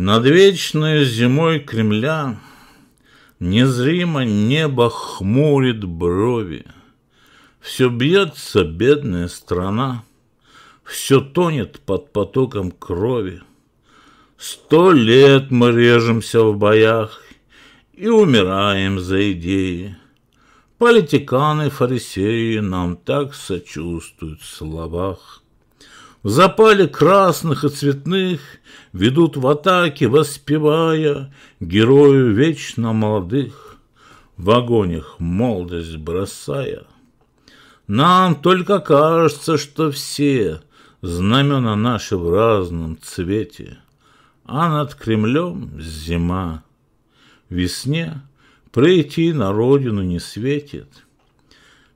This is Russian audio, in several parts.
Над вечной зимой Кремля Незримо небо хмурит брови, Все бьется бедная страна, Все тонет под потоком крови. Сто лет мы режемся в боях И умираем за идеи. Политиканы, фарисеи Нам так сочувствуют в словах. В запале красных и цветных Ведут в атаке, воспевая Герою вечно молодых, В агонях молодость бросая. Нам только кажется, что все Знамена наши в разном цвете, А над Кремлем зима. Весне прийти на родину не светит.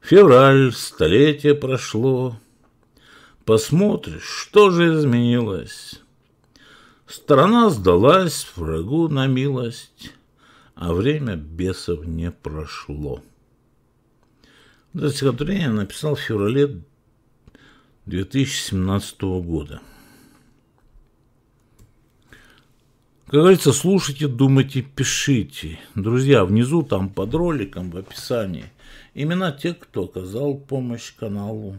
Февраль, столетие прошло — Посмотришь, что же изменилось. Страна сдалась врагу на милость, а время бесов не прошло. Это стихотворение я написал в феврале 2017 года. Как говорится, слушайте, думайте, пишите. Друзья, внизу там под роликом в описании имена тех, кто оказал помощь каналу.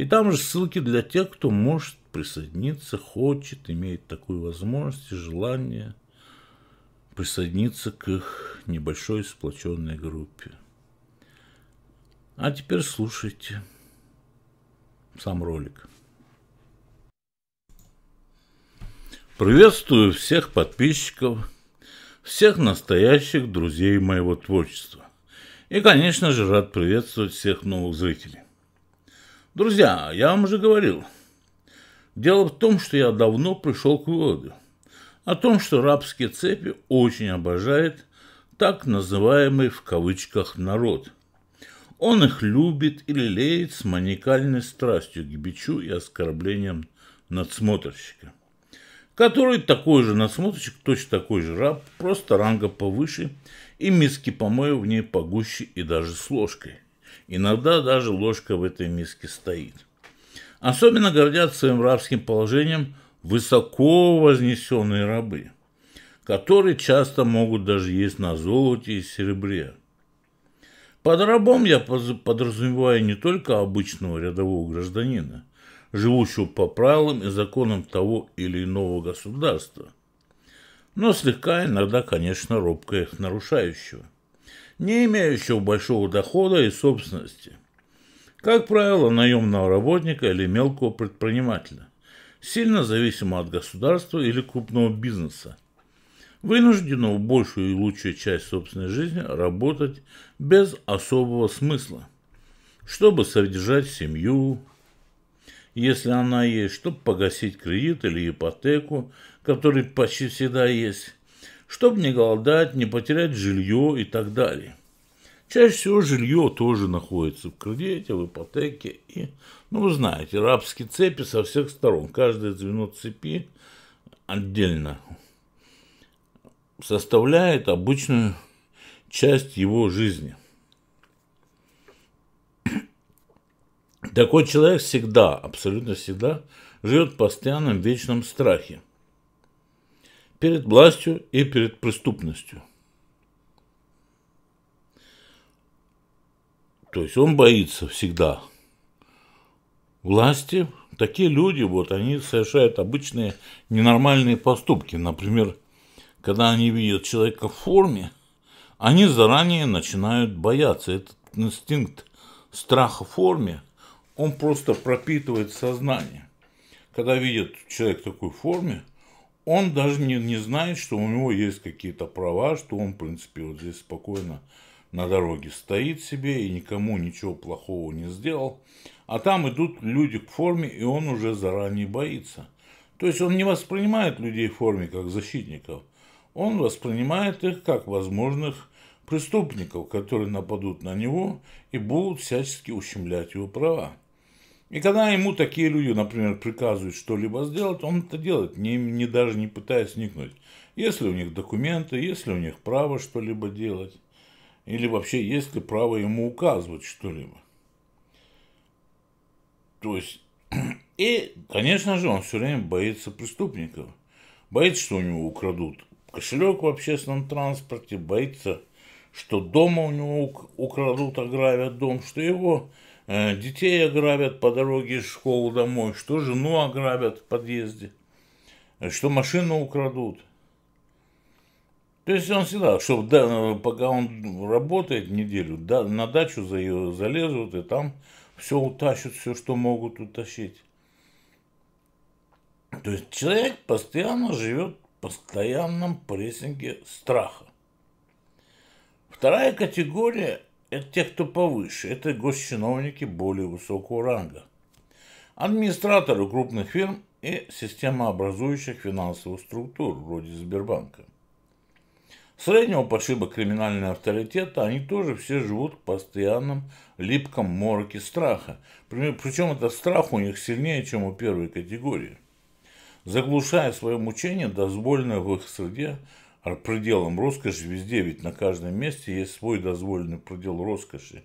И там же ссылки для тех, кто может присоединиться, хочет, имеет такую возможность и желание присоединиться к их небольшой сплоченной группе. А теперь слушайте сам ролик. Приветствую всех подписчиков, всех настоящих друзей моего творчества. И, конечно же, рад приветствовать всех новых зрителей. Друзья, я вам уже говорил. Дело в том, что я давно пришел к выводу о том, что рабские цепи очень обожает так называемый в кавычках народ. Он их любит и лелеет с маникальной страстью к бичу и оскорблениям надсмотрщика, который такой же надсмотрщик, точно такой же раб, просто ранга повыше и миски помою в ней погуще и даже с ложкой – Иногда даже ложка в этой миске стоит. Особенно гордятся своим рабским положением высоко вознесенные рабы, которые часто могут даже есть на золоте и серебре. Под рабом я подразумеваю не только обычного рядового гражданина, живущего по правилам и законам того или иного государства, но слегка иногда, конечно, робко их нарушающего не имеющего большого дохода и собственности. Как правило, наемного работника или мелкого предпринимателя, сильно зависимого от государства или крупного бизнеса, вынужденного большую и лучшую часть собственной жизни работать без особого смысла, чтобы содержать семью, если она есть, чтобы погасить кредит или ипотеку, который почти всегда есть, чтобы не голодать, не потерять жилье и так далее. Чаще всего жилье тоже находится в кредите, в ипотеке. И, ну, вы знаете, рабские цепи со всех сторон. Каждое звено цепи отдельно составляет обычную часть его жизни. Такой человек всегда, абсолютно всегда, живет в постоянном вечном страхе – перед властью и перед преступностью. То есть он боится всегда власти. Такие люди, вот, они совершают обычные ненормальные поступки. Например, когда они видят человека в форме, они заранее начинают бояться. Этот инстинкт страха в форме, он просто пропитывает сознание. Когда видят человек в такой форме – он даже не, не знает, что у него есть какие-то права, что он, в принципе, вот здесь спокойно на дороге стоит себе и никому ничего плохого не сделал. А там идут люди к форме, и он уже заранее боится. То есть он не воспринимает людей в форме как защитников. Он воспринимает их как возможных преступников, которые нападут на него и будут всячески ущемлять его права. И когда ему такие люди, например, приказывают что-либо сделать, он это делает, не, не, даже не пытаясь никнуть. Если у них документы, если у них право что-либо делать, или вообще есть ли право ему указывать что-либо. То есть, и, конечно же, он все время боится преступников. Боится, что у него украдут кошелек в общественном транспорте, боится, что дома у него украдут, ограбят дом, что его Э, детей ограбят по дороге из школы домой, что жену ограбят в подъезде, э, что машину украдут. То есть он всегда, что э, пока он работает неделю, да, на дачу за ее залезут и там все утащат, все, что могут утащить. То есть человек постоянно живет в постоянном прессинге страха. Вторая категория это те, кто повыше, это госчиновники более высокого ранга, администраторы крупных фирм и системообразующих финансовых структур, вроде Сбербанка. Среднего пошиба криминального авторитета они тоже все живут в постоянном липком мороке страха. Причем этот страх у них сильнее, чем у первой категории. Заглушая свое мучение, дозволенное в их среде, а пределом роскоши везде, ведь на каждом месте есть свой дозволенный предел роскоши.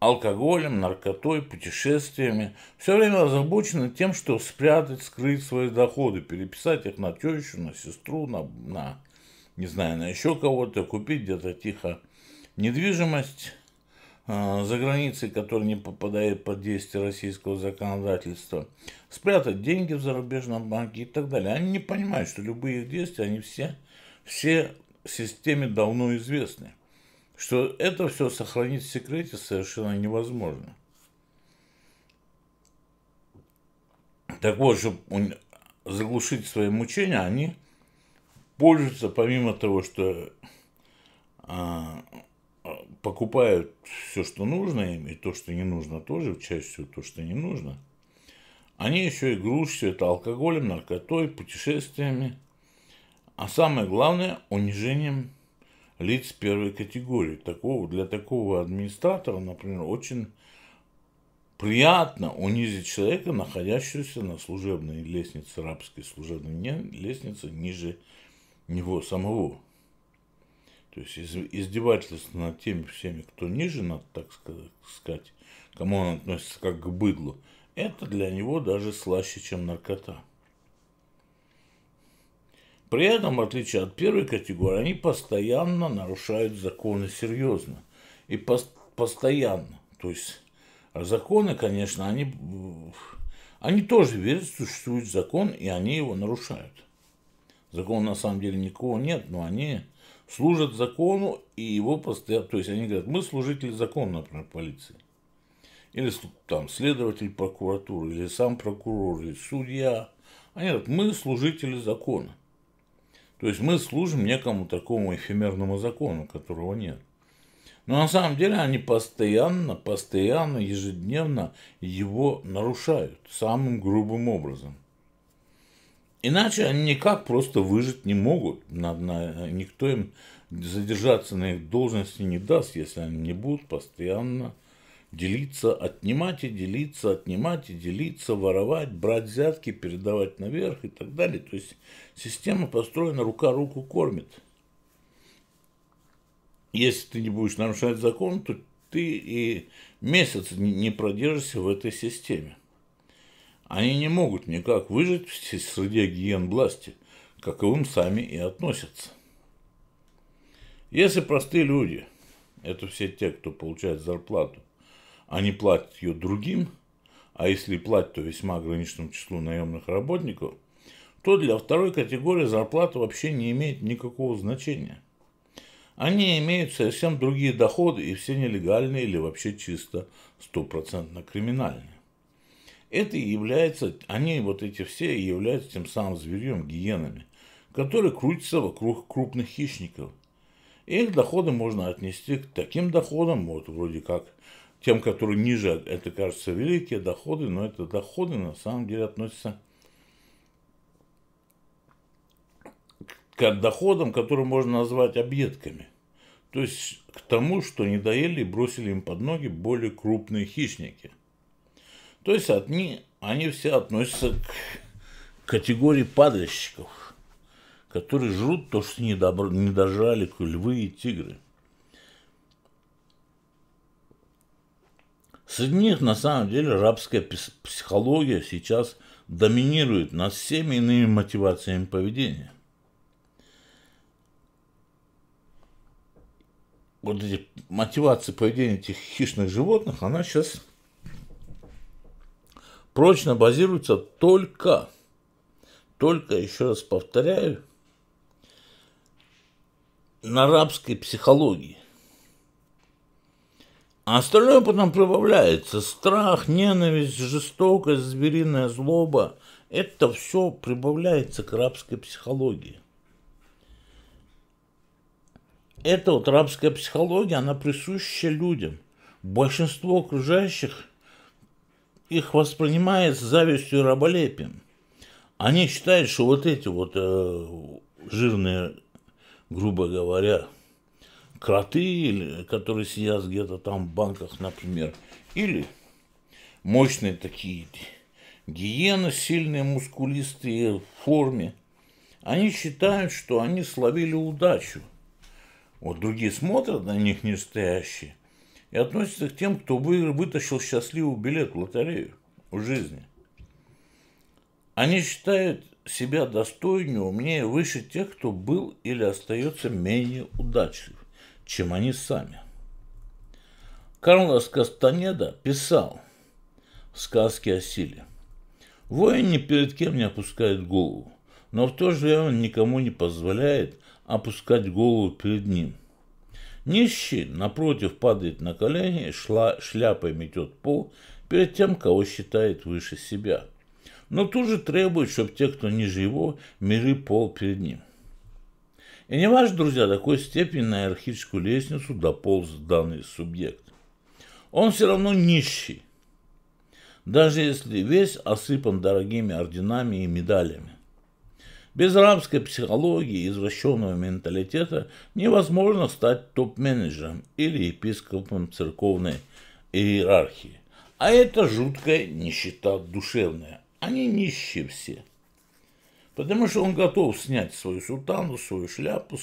Алкоголем, наркотой, путешествиями. Все время озабочены тем, что спрятать, скрыть свои доходы, переписать их на тещу, на сестру, на, на не знаю, на еще кого-то, купить где-то тихо недвижимость э, за границей, которая не попадает под действие российского законодательства, спрятать деньги в зарубежном банке и так далее. Они не понимают, что любые их действия, они все все системе давно известны, что это все сохранить в секрете совершенно невозможно. Так вот, чтобы заглушить свои мучения, они пользуются, помимо того, что а, а покупают все, что нужно им, и то, что не нужно тоже, чаще всего то, что не нужно, они еще и грузят все это алкоголем, наркотой, путешествиями – а самое главное унижением лиц первой категории. Такого, для такого администратора, например, очень приятно унизить человека, находящегося на служебной лестнице, рабской служебной лестнице ниже него самого. То есть издевательство над теми всеми, кто ниже, надо так сказать, кому он относится как к быдлу, это для него даже слаще, чем наркота. При этом, в отличие от первой категории, они постоянно нарушают законы серьезно. И по постоянно. То есть законы, конечно, они, они тоже верят, что существует закон, и они его нарушают. Закона на самом деле никого нет, но они служат закону и его постоянно... То есть они говорят, мы служители закона, например, полиции. Или там следователь прокуратуры, или сам прокурор, или судья. Они говорят, мы служители закона. То есть мы служим некому такому эфемерному закону, которого нет. Но на самом деле они постоянно, постоянно, ежедневно его нарушают самым грубым образом. Иначе они никак просто выжить не могут. никто им задержаться на их должности не даст, если они не будут постоянно делиться, отнимать и делиться, отнимать и делиться, воровать, брать взятки, передавать наверх и так далее. То есть система построена рука руку кормит. Если ты не будешь нарушать закон, то ты и месяц не продержишься в этой системе. Они не могут никак выжить в среде гиен власти, каковым сами и относятся. Если простые люди, это все те, кто получает зарплату, они платят ее другим, а если платят, то весьма ограниченному числу наемных работников, то для второй категории зарплата вообще не имеет никакого значения. Они имеют совсем другие доходы и все нелегальные или вообще чисто стопроцентно криминальные. Это и является, они вот эти все и являются тем самым зверьем, гиенами, которые крутятся вокруг крупных хищников. их доходы можно отнести к таким доходам, вот вроде как – тем, которые ниже, это кажется великие доходы, но это доходы на самом деле относятся к доходам, которые можно назвать объедками. То есть к тому, что не доели и бросили им под ноги более крупные хищники. То есть одни, они все относятся к категории падальщиков, которые жрут то, что не, добро, не дожрали львы и тигры. Среди них на самом деле рабская психология сейчас доминирует над всеми иными мотивациями поведения. Вот эти мотивации поведения этих хищных животных, она сейчас прочно базируется только, только, еще раз повторяю, на рабской психологии. А остальное потом прибавляется. Страх, ненависть, жестокость, звериная злоба. Это все прибавляется к рабской психологии. Эта вот рабская психология, она присуща людям. Большинство окружающих их воспринимает с завистью и раболепием. Они считают, что вот эти вот э, жирные, грубо говоря, кроты, которые сидят где-то там в банках, например, или мощные такие гиены, сильные, мускулистые в форме, они считают, что они словили удачу. Вот другие смотрят на них не стоящие и относятся к тем, кто вытащил счастливый билет в лотерею в жизни. Они считают себя достойнее, умнее, выше тех, кто был или остается менее удачлив чем они сами. Карлос Кастанеда писал в «Сказке о силе». Воин ни перед кем не опускает голову, но в то же время никому не позволяет опускать голову перед ним. Нищий, напротив, падает на колени шла, шляпой метет пол перед тем, кого считает выше себя. Но тут же требует, чтобы те, кто ниже его, миры пол перед ним. И не важно, друзья, до какой степени на иерархическую лестницу дополз данный субъект. Он все равно нищий, даже если весь осыпан дорогими орденами и медалями. Без рабской психологии и извращенного менталитета невозможно стать топ-менеджером или епископом церковной иерархии. А это жуткая нищета душевная. Они нищие все. Потому что он готов снять свою сутану, свою шляпу,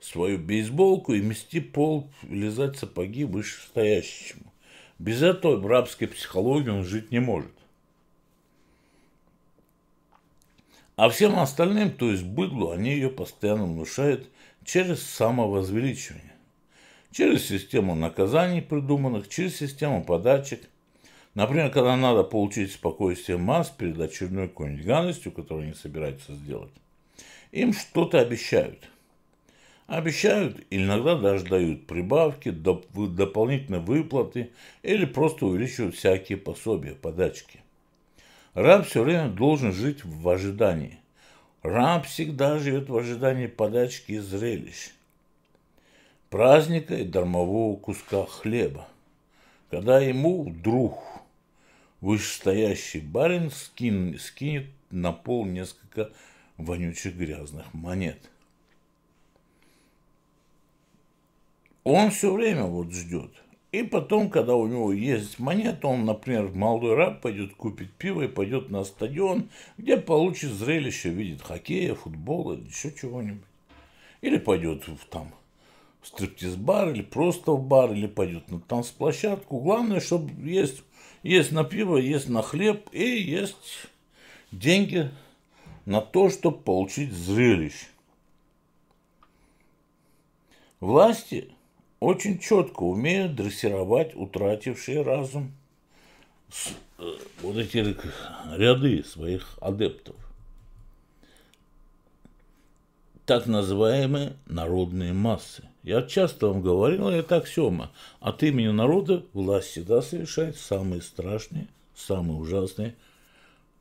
свою бейсболку и мести пол, лизать сапоги вышестоящему. Без этой рабской психологии он жить не может. А всем остальным, то есть быдлу, они ее постоянно внушают через самовозвеличивание. Через систему наказаний придуманных, через систему подачек, Например, когда надо получить спокойствие масс перед очередной какой-нибудь гадостью, которую они собираются сделать, им что-то обещают. Обещают, иногда даже дают прибавки, доп- дополнительные выплаты или просто увеличивают всякие пособия, подачки. Раб все время должен жить в ожидании. Раб всегда живет в ожидании подачки и зрелищ. Праздника и дармового куска хлеба. Когда ему вдруг вышестоящий барин скин, скинет на пол несколько вонючих грязных монет. Он все время вот ждет. И потом, когда у него есть монета, он, например, молодой раб пойдет купить пиво и пойдет на стадион, где получит зрелище, видит хоккея, футбол или еще чего-нибудь. Или пойдет в, там в стриптиз-бар, или просто в бар, или пойдет на танцплощадку. Главное, чтобы есть есть на пиво, есть на хлеб и есть деньги на то, чтобы получить зрелище. Власти очень четко умеют дрессировать утратившие разум с, э, вот эти ряды своих адептов. Так называемые народные массы. Я часто вам говорил, это аксиома. От имени народа власть всегда совершает самые страшные, самые ужасные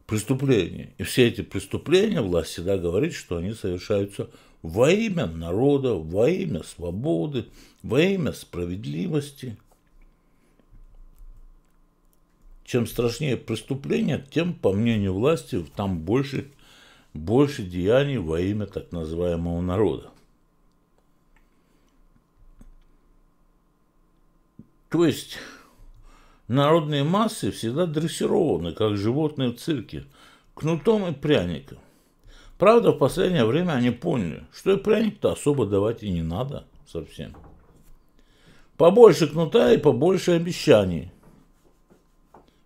преступления. И все эти преступления власть всегда говорит, что они совершаются во имя народа, во имя свободы, во имя справедливости. Чем страшнее преступление, тем, по мнению власти, там больше, больше деяний во имя так называемого народа. То есть народные массы всегда дрессированы, как животные в цирке, кнутом и пряником. Правда, в последнее время они поняли, что и пряник-то особо давать и не надо совсем. Побольше кнута и побольше обещаний.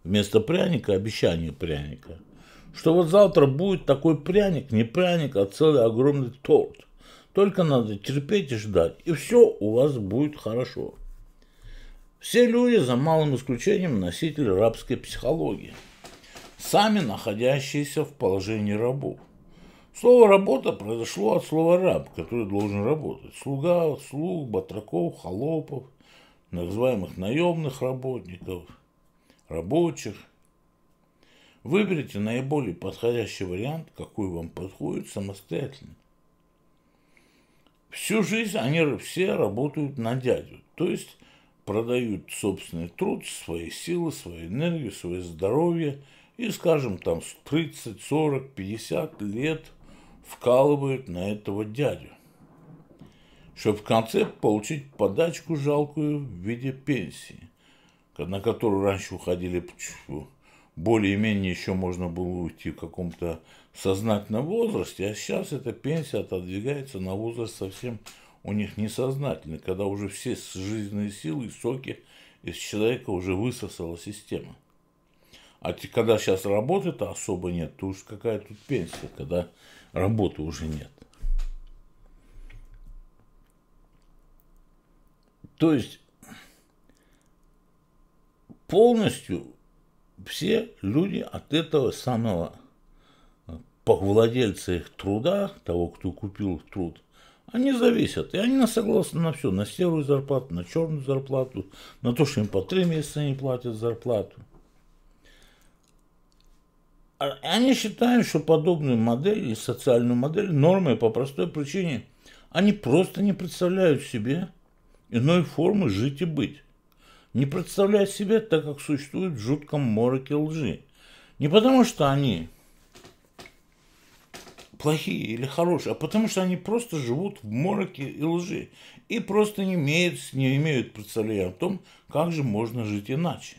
Вместо пряника обещание пряника. Что вот завтра будет такой пряник, не пряник, а целый огромный торт. Только надо терпеть и ждать, и все у вас будет хорошо. Все люди, за малым исключением, носители рабской психологии, сами находящиеся в положении рабов. Слово «работа» произошло от слова «раб», который должен работать. Слуга, слуг, батраков, холопов, называемых наемных работников, рабочих. Выберите наиболее подходящий вариант, какой вам подходит самостоятельно. Всю жизнь они все работают на дядю, то есть продают собственный труд, свои силы, свою энергию, свое здоровье и, скажем, там 30, 40, 50 лет вкалывают на этого дядю, чтобы в конце получить подачку жалкую в виде пенсии, на которую раньше уходили более-менее еще можно было уйти в каком-то сознательном возрасте, а сейчас эта пенсия отодвигается на возраст совсем у них несознательно, когда уже все жизненные силы и соки из человека уже высосала система. А когда сейчас работы-то особо нет, то уж какая тут пенсия, когда работы уже нет. То есть полностью все люди от этого самого э, владельца их труда, того, кто купил труд, они зависят. И они нас согласны на все. На серую зарплату, на черную зарплату, на то, что им по три месяца не платят зарплату. А, они считают, что подобную модель и социальную модель нормы по простой причине они просто не представляют себе иной формы жить и быть. Не представляют себе, так как существуют в жутком мороке лжи. Не потому, что они плохие или хорошие, а потому что они просто живут в мороке и лжи и просто не имеют, не имеют представления о том, как же можно жить иначе.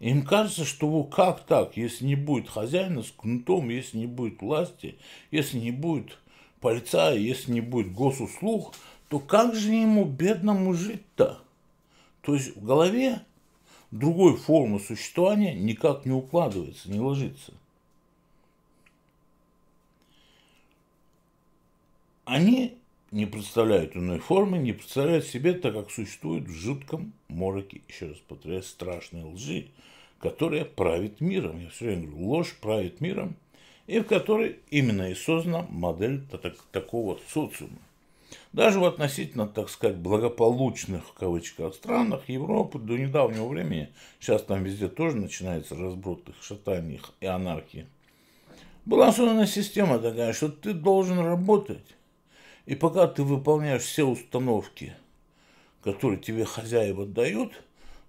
Им кажется, что как так, если не будет хозяина с кнутом, если не будет власти, если не будет пальца, если не будет госуслуг, то как же ему, бедному, жить-то? То есть в голове другой формы существования никак не укладывается, не ложится. Они не представляют иной формы, не представляют себе, так как существуют в жутком мороке, еще раз повторяю, страшной лжи, которая правит миром. Я все время говорю, ложь правит миром, и в которой именно и создана модель такого вот социума. Даже в относительно, так сказать, благополучных, в кавычках, странах Европы до недавнего времени, сейчас там везде тоже начинается разброд их шатаний и анархии, была создана система такая, что ты должен работать, и пока ты выполняешь все установки, которые тебе хозяева дают,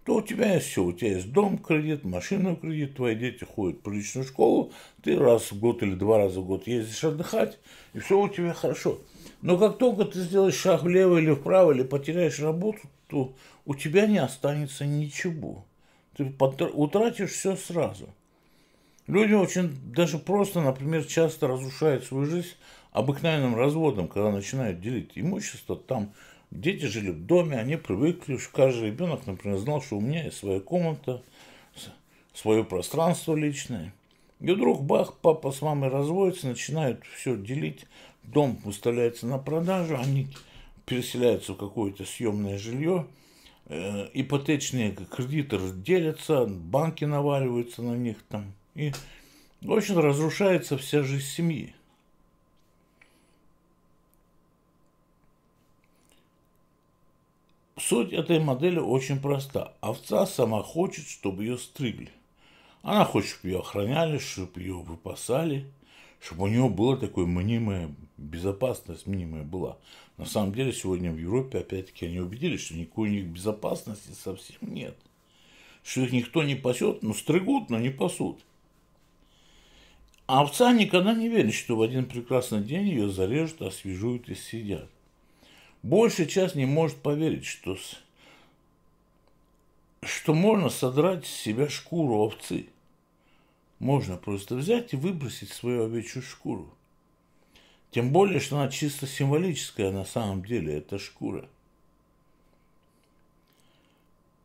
то у тебя есть все. У тебя есть дом, кредит, машина, кредит, твои дети ходят в приличную школу, ты раз в год или два раза в год ездишь отдыхать, и все у тебя хорошо. Но как только ты сделаешь шаг влево или вправо, или потеряешь работу, то у тебя не останется ничего. Ты утратишь все сразу. Люди очень даже просто, например, часто разрушают свою жизнь обыкновенным разводом, когда начинают делить имущество, там дети жили в доме, они привыкли, что каждый ребенок, например, знал, что у меня есть своя комната, свое пространство личное. И вдруг, бах, папа с мамой разводятся, начинают все делить, дом выставляется на продажу, они переселяются в какое-то съемное жилье, э, ипотечные кредиты делятся, банки наваливаются на них там. И, в общем, разрушается вся жизнь семьи. Суть этой модели очень проста. Овца сама хочет, чтобы ее стригли. Она хочет, чтобы ее охраняли, чтобы ее выпасали, чтобы у нее была такая мнимая безопасность, мнимая была. На самом деле сегодня в Европе опять-таки они убедились, что никакой у них безопасности совсем нет. Что их никто не пасет, ну стригут, но не пасут. А овца никогда не верит, что в один прекрасный день ее зарежут, освежуют и съедят. Большая часть не может поверить, что, что можно содрать с себя шкуру овцы. Можно просто взять и выбросить свою овечью шкуру. Тем более, что она чисто символическая на самом деле, это шкура.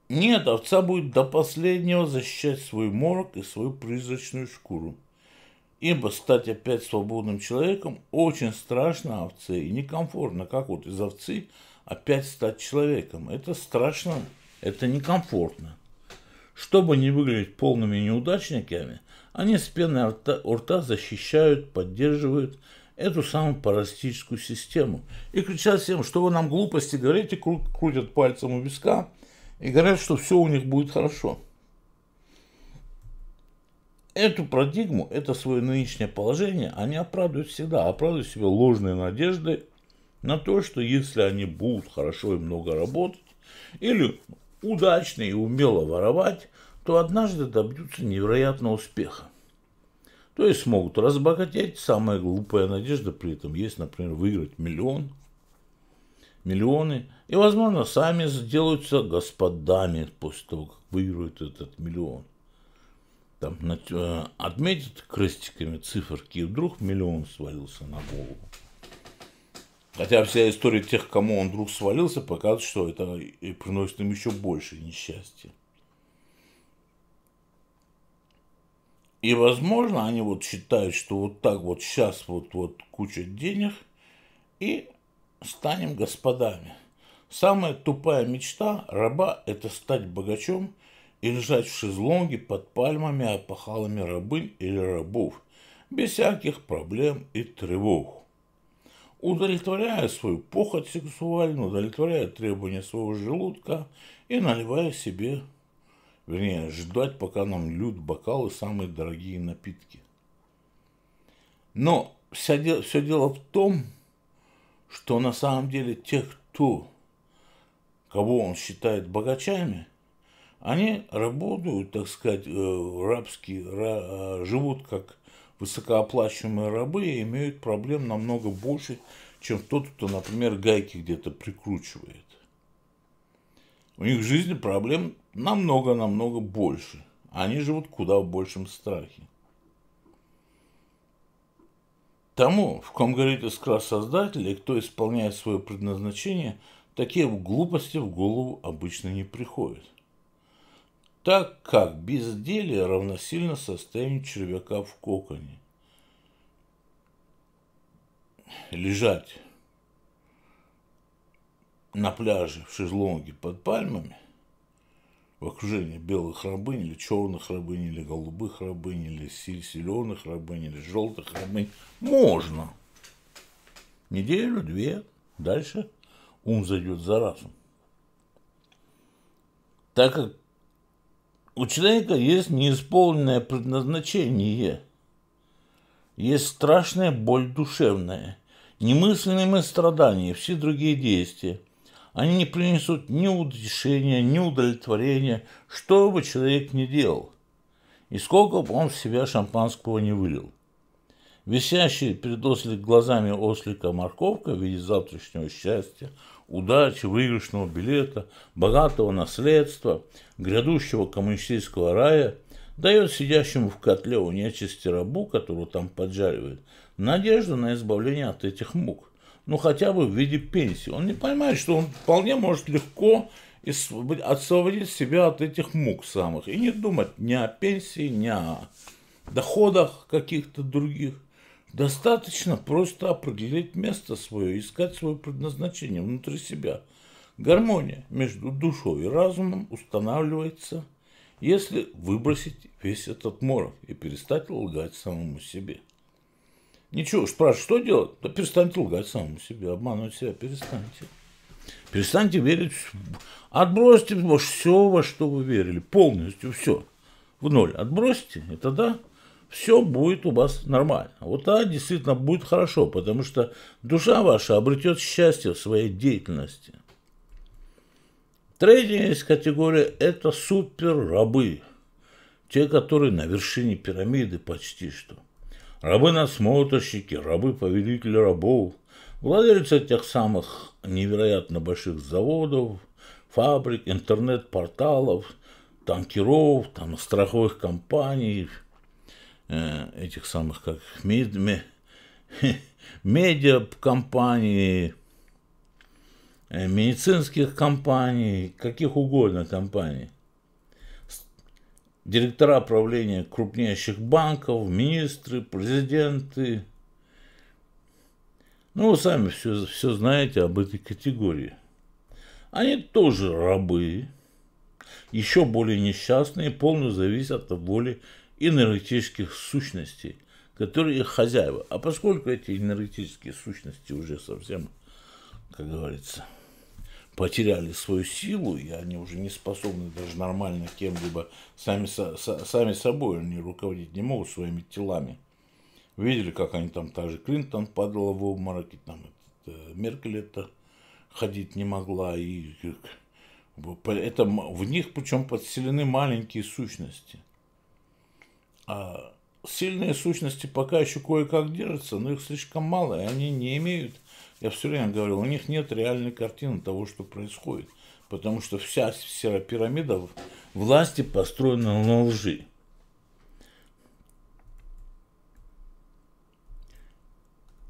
Нет, овца будет до последнего защищать свой морок и свою призрачную шкуру. Ибо стать опять свободным человеком очень страшно овце и некомфортно, как вот из овцы опять стать человеком. Это страшно, это некомфортно. Чтобы не выглядеть полными неудачниками, они с пеной у рта защищают, поддерживают эту самую паразитическую систему. И кричат всем, что вы нам глупости говорите, крутят пальцем у виска и говорят, что все у них будет хорошо эту парадигму, это свое нынешнее положение, они оправдывают всегда, оправдывают себя ложной надеждой на то, что если они будут хорошо и много работать, или удачно и умело воровать, то однажды добьются невероятного успеха. То есть смогут разбогатеть, самая глупая надежда при этом есть, например, выиграть миллион, миллионы, и, возможно, сами сделаются господами после того, как выиграют этот миллион – там э, отметит крестиками циферки, и вдруг миллион свалился на голову. Хотя вся история тех, кому он вдруг свалился, показывает, что это и приносит им еще больше несчастья. И, возможно, они вот считают, что вот так вот сейчас вот, вот куча денег и станем господами. Самая тупая мечта раба – это стать богачом – и лежать в шезлонге под пальмами опахалами рабынь или рабов, без всяких проблем и тревог. Удовлетворяя свою похоть сексуальную, удовлетворяя требования своего желудка и наливая себе, вернее, ждать, пока нам льют бокалы самые дорогие напитки. Но вся де- все дело в том, что на самом деле тех, кто, кого он считает богачами – они работают, так сказать, э, рабские, э, живут как высокооплачиваемые рабы и имеют проблем намного больше, чем тот, кто, например, гайки где-то прикручивает. У них в жизни проблем намного-намного больше. Они живут куда в большем страхе. Тому, в ком горит искра Создателя, и кто исполняет свое предназначение, такие глупости в голову обычно не приходят так как безделие равносильно состоянию червяка в коконе. Лежать на пляже в шезлонге под пальмами, в окружении белых рабынь, или черных рабынь, или голубых рабынь, или зеленых рабынь, или желтых рабынь, можно. Неделю, две, дальше ум зайдет за разом, Так как у человека есть неисполненное предназначение, есть страшная боль душевная, немыслимые страдания, все другие действия. Они не принесут ни утешения, ни удовлетворения, что бы человек ни делал. И сколько бы он в себя шампанского не вылил. Висящий перед ослик глазами ослика морковка в виде завтрашнего счастья – удачи, выигрышного билета, богатого наследства, грядущего коммунистического рая, дает сидящему в котле у нечисти рабу, которую там поджаривает, надежду на избавление от этих мук. Ну, хотя бы в виде пенсии. Он не понимает, что он вполне может легко освободить себя от этих мук самых и не думать ни о пенсии, ни о доходах каких-то других. Достаточно просто определить место свое, искать свое предназначение внутри себя. Гармония между душой и разумом устанавливается, если выбросить весь этот морок и перестать лгать самому себе. Ничего, спрашивают, что делать? Да перестаньте лгать самому себе, обманывать себя перестаньте. Перестаньте верить, отбросьте все, во что вы верили, полностью все в ноль отбросьте. и тогда все будет у вас нормально. Вот тогда действительно будет хорошо, потому что душа ваша обретет счастье в своей деятельности. Третья есть категория – это суперрабы. Те, которые на вершине пирамиды почти что. Рабы-насмотрщики, рабы-повелители рабов, владельцы тех самых невероятно больших заводов, фабрик, интернет-порталов, танкеров, там, страховых компаний – Э, этих самых как мед, мед, медиа компаний, э, медицинских компаний, каких угодно компаний. Директора правления крупнейших банков, министры, президенты. Ну, вы сами все, все знаете об этой категории. Они тоже рабы, еще более несчастные, полностью зависят от воли энергетических сущностей, которые их хозяева. А поскольку эти энергетические сущности уже совсем, как говорится, потеряли свою силу, и они уже не способны даже нормально кем-либо, сами, со, сами собой они руководить не могут своими телами. Видели, как они там, та же Клинтон падала в обмороке, там этот, Меркель это ходить не могла. И, это в них причем подселены маленькие сущности. А, сильные сущности пока еще кое-как держатся, но их слишком мало, и они не имеют, я все время говорю, у них нет реальной картины того, что происходит. Потому что вся сфера пирамида власти построена на лжи.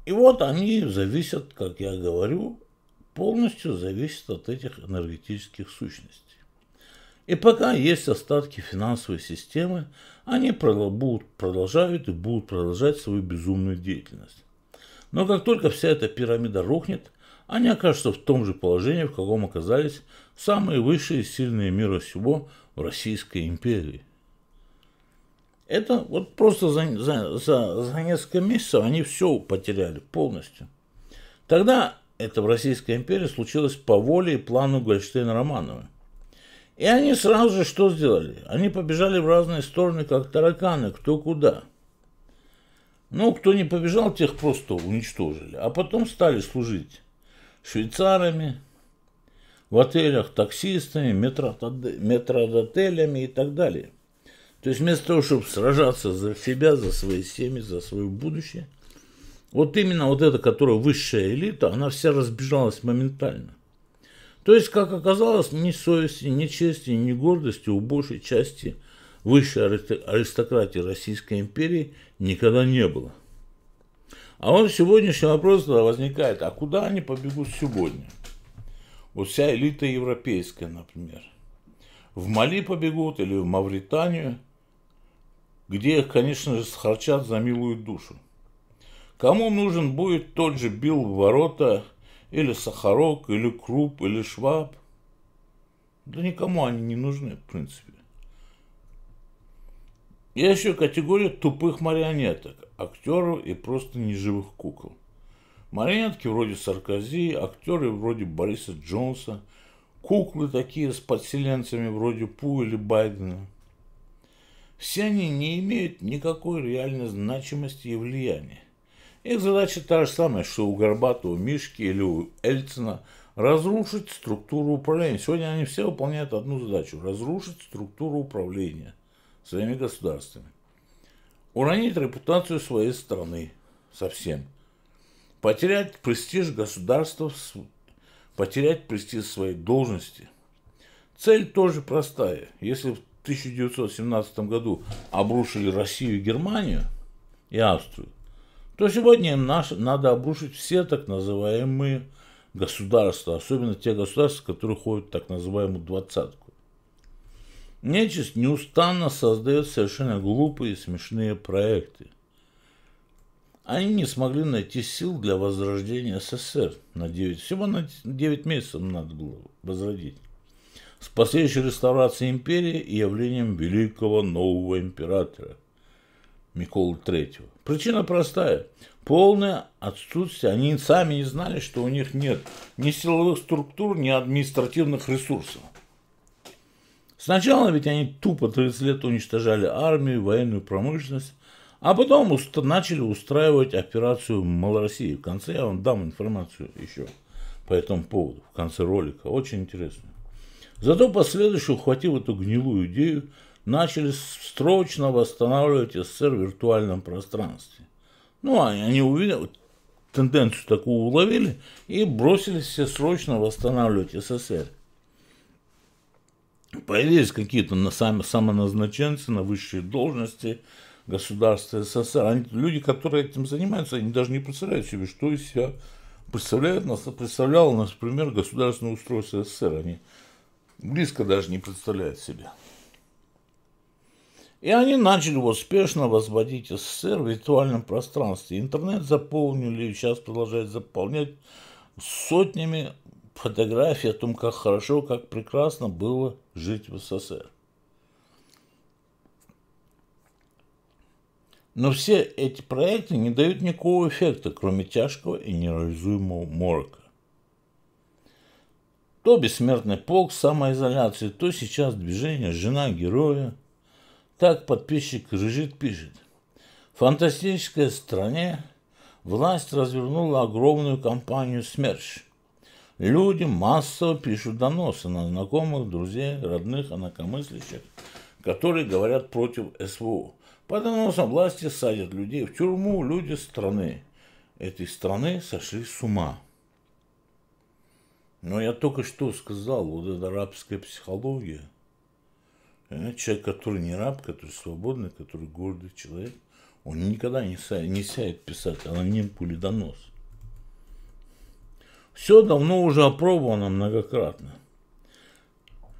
И вот они зависят, как я говорю, полностью зависят от этих энергетических сущностей. И пока есть остатки финансовой системы, они продолжают и будут продолжать свою безумную деятельность. Но как только вся эта пирамида рухнет, они окажутся в том же положении, в каком оказались самые высшие и сильные мира сего в Российской империи. Это вот просто за, за, за, за несколько месяцев они все потеряли полностью. Тогда это в Российской империи случилось по воле и плану Гольштейна-Романова – и они сразу же что сделали? Они побежали в разные стороны, как тараканы, кто куда. Ну, кто не побежал, тех просто уничтожили. А потом стали служить швейцарами, в отелях таксистами, метродотелями и так далее. То есть вместо того, чтобы сражаться за себя, за свои семьи, за свое будущее, вот именно вот эта, которая высшая элита, она вся разбежалась моментально. То есть, как оказалось, ни совести, ни чести, ни гордости у большей части высшей аристократии Российской империи никогда не было. А вот сегодняшний вопрос тогда возникает, а куда они побегут сегодня? Вот вся элита европейская, например. В Мали побегут или в Мавританию, где их, конечно же, схорчат за милую душу. Кому нужен будет тот же бил в ворота – или Сахарок, или Круп, или Шваб. Да никому они не нужны, в принципе. Я еще категория тупых марионеток, актеров и просто неживых кукол. Марионетки вроде Саркози, актеры вроде Бориса Джонса, куклы такие с подселенцами вроде Пу или Байдена. Все они не имеют никакой реальной значимости и влияния. Их задача та же самая, что у Горбатого, Мишки или у Эльцина – разрушить структуру управления. Сегодня они все выполняют одну задачу – разрушить структуру управления своими государствами. Уронить репутацию своей страны совсем. Потерять престиж государства, потерять престиж своей должности. Цель тоже простая. Если в 1917 году обрушили Россию и Германию и Австрию, то сегодня им наш, надо обрушить все так называемые государства, особенно те государства, которые ходят в так называемую двадцатку. Нечисть неустанно создает совершенно глупые и смешные проекты. Они не смогли найти сил для возрождения СССР на 9, всего на 9 месяцев надо было возродить с последующей реставрацией империи и явлением великого нового императора Миколы Третьего. Причина простая. Полное отсутствие. Они сами не знали, что у них нет ни силовых структур, ни административных ресурсов. Сначала ведь они тупо 30 лет уничтожали армию, военную промышленность, а потом уст начали устраивать операцию Малороссии. В конце я вам дам информацию еще по этому поводу, в конце ролика. Очень интересно. Зато последующую, ухватив эту гнилую идею, начали срочно восстанавливать СССР в виртуальном пространстве. Ну, а они увидели, тенденцию такую уловили и бросились все срочно восстанавливать СССР. Появились какие-то на сами, самоназначенцы на высшие должности государства СССР. Они, люди, которые этим занимаются, они даже не представляют себе, что из себя представляет нас, представляло, например, государственное устройство СССР. Они близко даже не представляют себя. И они начали вот спешно возводить СССР в виртуальном пространстве. Интернет заполнили и сейчас продолжают заполнять сотнями фотографий о том, как хорошо, как прекрасно было жить в СССР. Но все эти проекты не дают никакого эффекта, кроме тяжкого и нереализуемого морока. То бессмертный полк самоизоляции, то сейчас движение «Жена героя», так подписчик Жижит пишет. В фантастической стране власть развернула огромную кампанию смерш. Люди массово пишут доносы на знакомых, друзей, родных, инакомыслящих, которые говорят против СВО. По доносам власти садят людей в тюрьму, люди страны. Этой страны сошли с ума. Но я только что сказал, вот эта арабская психология – Э, человек, который не раб, который свободный, который гордый человек, он никогда не сядет, не сядет писать аноним пуледонос. Все давно уже опробовано многократно.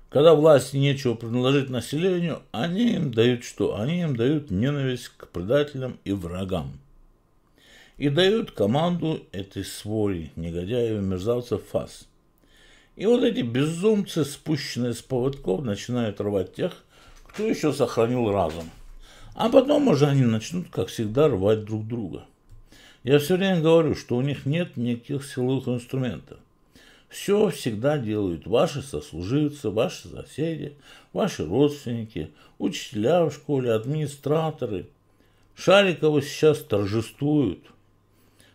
Когда власти нечего предложить населению, они им дают что? Они им дают ненависть к предателям и врагам. И дают команду этой своре негодяев и мерзавцев ФАС – и вот эти безумцы, спущенные с поводков, начинают рвать тех, кто еще сохранил разум. А потом уже они начнут, как всегда, рвать друг друга. Я все время говорю, что у них нет никаких силовых инструментов. Все всегда делают ваши сослуживцы, ваши соседи, ваши родственники, учителя в школе, администраторы. Шариковы сейчас торжествуют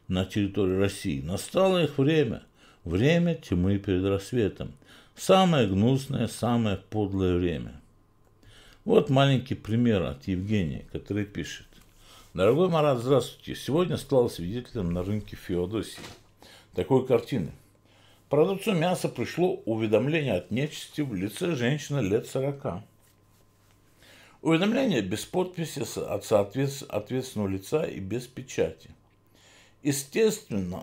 на территории России. Настало их время – Время тьмы перед рассветом. Самое гнусное, самое подлое время. Вот маленький пример от Евгения, который пишет. Дорогой Марат, здравствуйте. Сегодня стал свидетелем на рынке Феодосии. Такой картины. Продавцу мяса пришло уведомление от нечисти в лице женщины лет 40. Уведомление без подписи от соответственного лица и без печати. Естественно,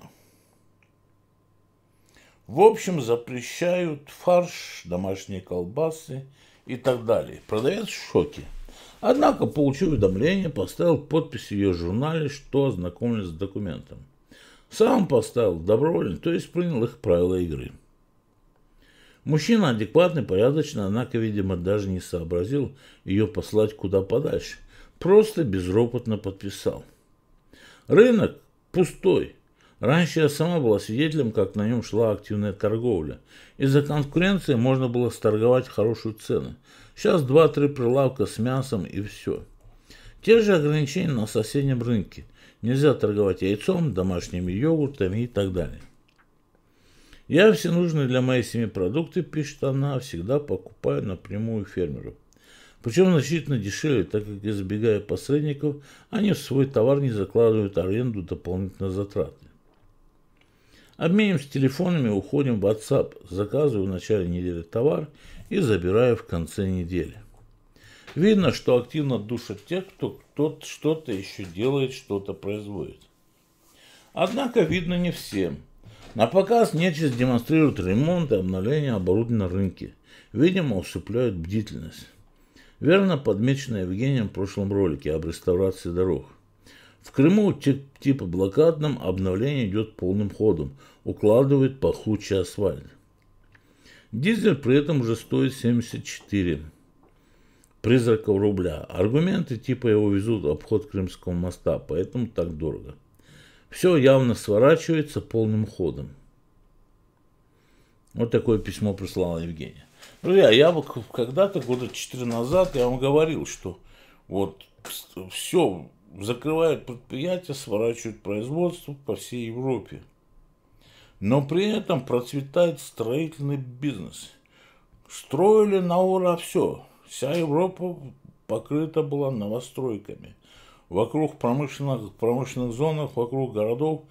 в общем, запрещают фарш, домашние колбасы и так далее. Продавец в шоке. Однако, получил уведомление, поставил подпись в ее журнале, что ознакомлен с документом. Сам поставил добровольно, то есть принял их правила игры. Мужчина адекватный, порядочный, однако, видимо, даже не сообразил ее послать куда подальше. Просто безропотно подписал. Рынок пустой, Раньше я сама была свидетелем, как на нем шла активная торговля. Из-за конкуренции можно было сторговать хорошую цену. Сейчас 2-3 прилавка с мясом и все. Те же ограничения на соседнем рынке. Нельзя торговать яйцом, домашними йогуртами и так далее. Я все нужные для моей семьи продукты, пишет она, всегда покупаю напрямую фермеру. Причем значительно дешевле, так как избегая посредников, они в свой товар не закладывают аренду дополнительно затраты. Обменимся телефонами, уходим в WhatsApp, заказываю в начале недели товар и забираю в конце недели. Видно, что активно душат те, кто тот что-то еще делает, что-то производит. Однако видно не всем. На показ нечисть демонстрирует ремонт и обновление оборудования на рынке. Видимо, усыпляют бдительность. Верно подмечено Евгением в прошлом ролике об реставрации дорог. В Крыму типа блокадном обновление идет полным ходом, укладывает пахучий асфальт. Дизель при этом уже стоит 74 призраков рубля. Аргументы типа его везут обход Крымского моста, поэтому так дорого. Все явно сворачивается полным ходом. Вот такое письмо прислала Евгения. Друзья, я когда-то, года 4 назад, я вам говорил, что вот все закрывают предприятия, сворачивают производство по всей Европе. Но при этом процветает строительный бизнес. Строили на ура все. Вся Европа покрыта была новостройками. Вокруг промышленных, промышленных зонах, вокруг городов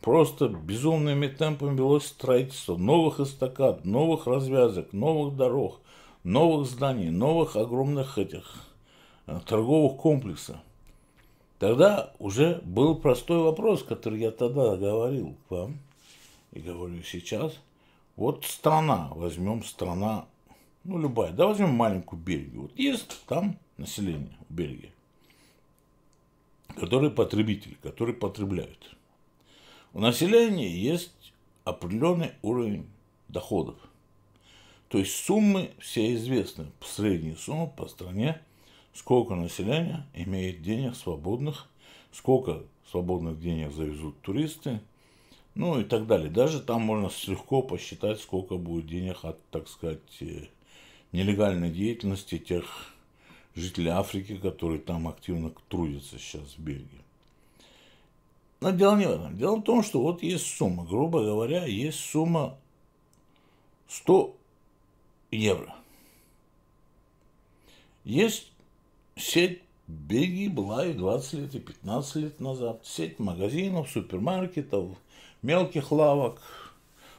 просто безумными темпами велось строительство новых эстакад, новых развязок, новых дорог, новых зданий, новых огромных этих э, торговых комплексов. Тогда уже был простой вопрос, который я тогда говорил к вам и говорю сейчас. Вот страна, возьмем страна, ну любая, да возьмем маленькую Бельгию. Вот есть там население в Бельгии, которые потребители, которые потребляют. У населения есть определенный уровень доходов. То есть суммы все известны, средняя сумма по стране сколько населения имеет денег свободных, сколько свободных денег завезут туристы, ну и так далее. Даже там можно легко посчитать, сколько будет денег от, так сказать, э, нелегальной деятельности тех жителей Африки, которые там активно трудятся сейчас в Бельгии. Но дело не в этом. Дело в том, что вот есть сумма, грубо говоря, есть сумма 100 евро. Есть сеть Беги была и 20 лет, и 15 лет назад. Сеть магазинов, супермаркетов, мелких лавок,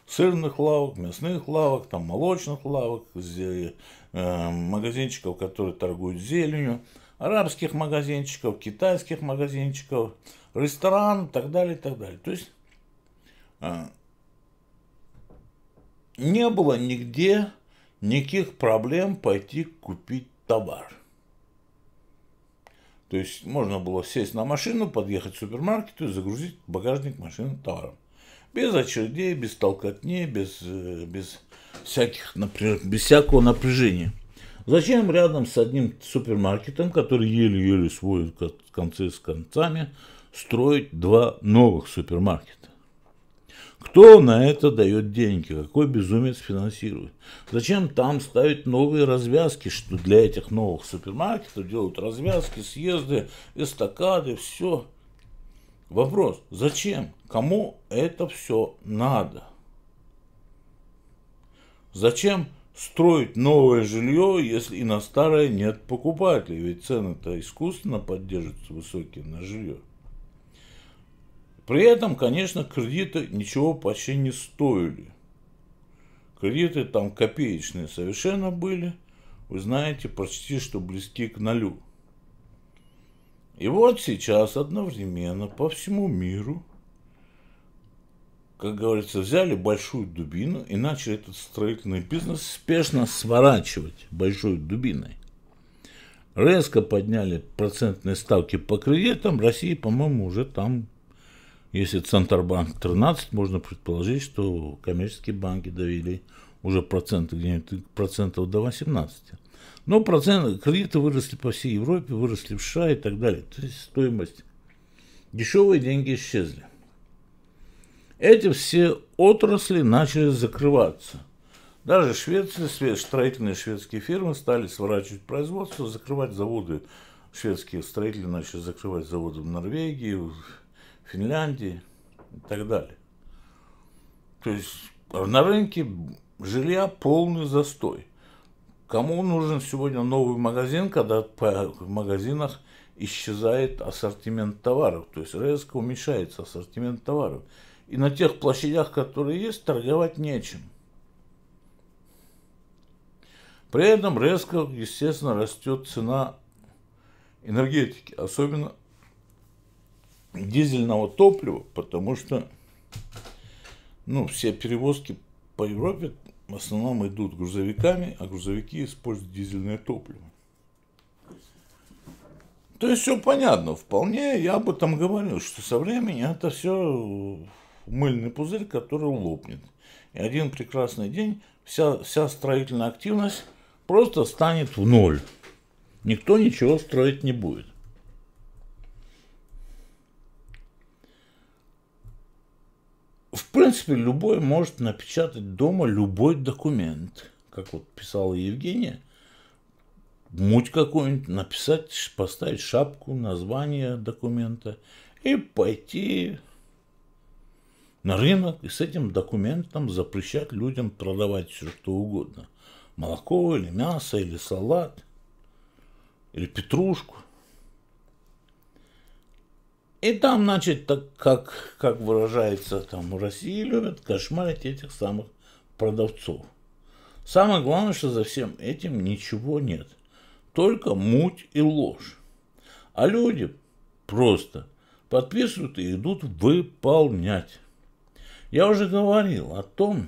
сырных лавок, мясных лавок, там молочных лавок, э, магазинчиков, которые торгуют зеленью, арабских магазинчиков, китайских магазинчиков, ресторан и так далее, и так далее. То есть э, не было нигде никаких проблем пойти купить товар. То есть можно было сесть на машину, подъехать к супермаркету и загрузить в багажник машины товаром. Без очередей, без толкотни, без, э, без, всяких, например, без всякого напряжения. Зачем рядом с одним супермаркетом, который еле-еле сводит концы с концами, строить два новых супермаркета? Кто на это дает деньги? Какой безумец финансирует? Зачем там ставить новые развязки, что для этих новых супермаркетов делают развязки, съезды, эстакады, все. Вопрос, зачем? Кому это все надо? Зачем строить новое жилье, если и на старое нет покупателей? Ведь цены-то искусственно поддерживаются высокие на жилье. При этом, конечно, кредиты ничего почти не стоили. Кредиты там копеечные совершенно были. Вы знаете, почти что близки к нулю. И вот сейчас одновременно по всему миру, как говорится, взяли большую дубину и начали этот строительный бизнес спешно сворачивать большой дубиной. Резко подняли процентные ставки по кредитам. России, по-моему, уже там если Центробанк 13, можно предположить, что коммерческие банки довели уже проценты где-нибудь процентов до 18. Но процент, кредиты выросли по всей Европе, выросли в США и так далее. То есть стоимость. Дешевые деньги исчезли. Эти все отрасли начали закрываться. Даже Швеция, строительные шведские фирмы стали сворачивать производство, закрывать заводы. Шведские строители начали закрывать заводы в Норвегии, Финляндии и так далее. То есть на рынке жилья полный застой. Кому нужен сегодня новый магазин, когда в магазинах исчезает ассортимент товаров, то есть резко уменьшается ассортимент товаров. И на тех площадях, которые есть, торговать нечем. При этом резко, естественно, растет цена энергетики, особенно дизельного топлива, потому что ну, все перевозки по Европе в основном идут грузовиками, а грузовики используют дизельное топливо. То есть все понятно, вполне я об этом говорил, что со временем это все мыльный пузырь, который лопнет. И один прекрасный день вся, вся строительная активность просто станет в ноль. Никто ничего строить не будет. В принципе, любой может напечатать дома любой документ. Как вот писала Евгения, муть какую-нибудь написать, поставить шапку, название документа и пойти на рынок и с этим документом запрещать людям продавать все что угодно. Молоко или мясо или салат или петрушку – и там, значит, так как, как выражается, там в России любят кошмарить этих самых продавцов. Самое главное, что за всем этим ничего нет. Только муть и ложь. А люди просто подписывают и идут выполнять. Я уже говорил о том,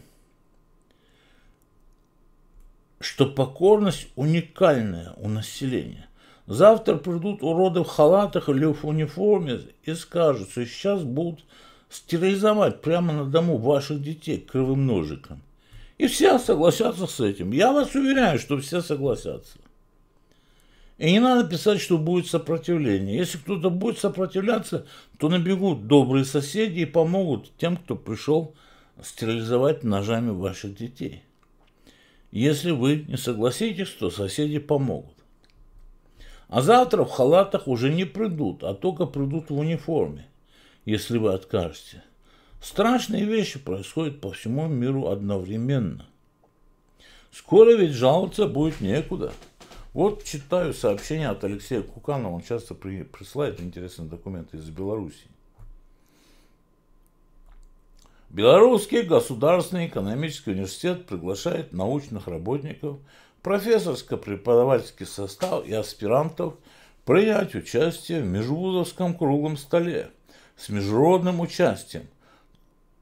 что покорность уникальная у населения. Завтра придут уроды в халатах или в униформе и скажут, что сейчас будут стерилизовать прямо на дому ваших детей кривым ножиком. И все согласятся с этим. Я вас уверяю, что все согласятся. И не надо писать, что будет сопротивление. Если кто-то будет сопротивляться, то набегут добрые соседи и помогут тем, кто пришел стерилизовать ножами ваших детей. Если вы не согласитесь, то соседи помогут. А завтра в халатах уже не придут, а только придут в униформе, если вы откажете. Страшные вещи происходят по всему миру одновременно. Скоро ведь жаловаться будет некуда. Вот читаю сообщение от Алексея Куканова, он часто при, присылает интересные документы из Белоруссии. Белорусский государственный экономический университет приглашает научных работников профессорско-преподавательский состав и аспирантов принять участие в Межвузовском круглом столе с международным участием.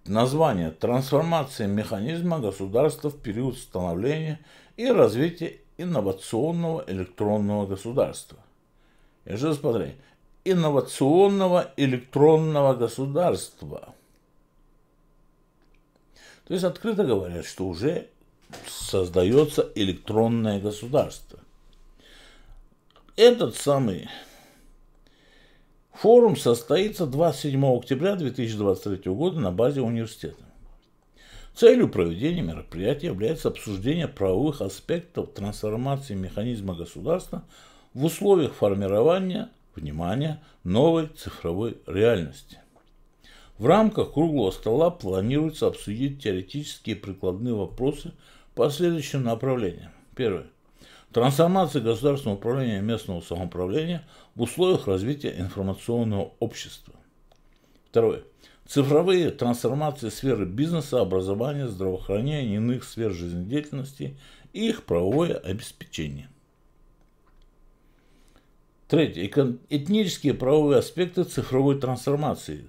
Название «Трансформация механизма государства в период становления и развития инновационного электронного государства». Я же смотри, инновационного электронного государства. То есть открыто говорят, что уже создается электронное государство. Этот самый форум состоится 27 октября 2023 года на базе университета. Целью проведения мероприятия является обсуждение правовых аспектов трансформации механизма государства в условиях формирования, внимания, новой цифровой реальности. В рамках круглого стола планируется обсудить теоретические и прикладные вопросы – по следующим направлениям. Первое. Трансформация государственного управления местного самоуправления в условиях развития информационного общества. Второе. Цифровые трансформации сферы бизнеса, образования, здравоохранения, иных сфер жизнедеятельности и их правовое обеспечение. Третье. Этнические правовые аспекты цифровой трансформации.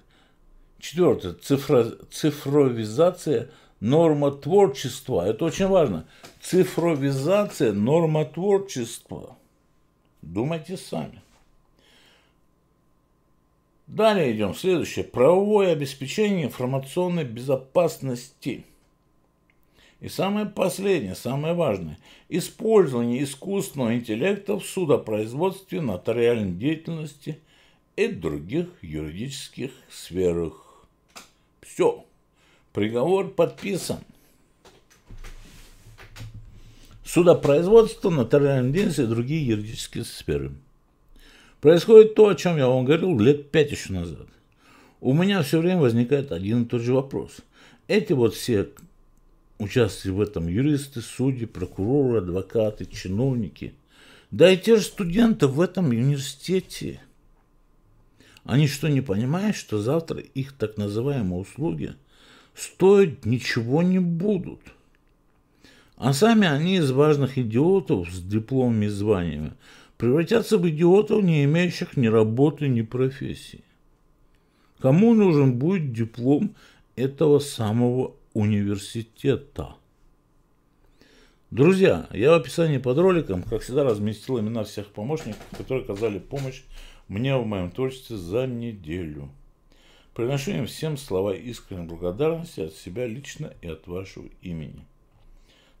Четвертое. цифровизация норма творчества. Это очень важно. Цифровизация – норма творчества. Думайте сами. Далее идем. Следующее. Правовое обеспечение информационной безопасности. И самое последнее, самое важное. Использование искусственного интеллекта в судопроизводстве, нотариальной деятельности и других юридических сферах. Все. Приговор подписан. Судопроизводство, нотариальный день и другие юридические сферы. Происходит то, о чем я вам говорил лет пять еще назад. У меня все время возникает один и тот же вопрос. Эти вот все участвуют в этом юристы, судьи, прокуроры, адвокаты, чиновники. Да и те же студенты в этом университете. Они что, не понимают, что завтра их так называемые услуги – стоить ничего не будут. А сами они из важных идиотов с дипломами и званиями превратятся в идиотов, не имеющих ни работы, ни профессии. Кому нужен будет диплом этого самого университета? Друзья, я в описании под роликом, как всегда, разместил имена всех помощников, которые оказали помощь мне в моем творчестве за неделю. Приношу им всем слова искренней благодарности от себя лично и от вашего имени.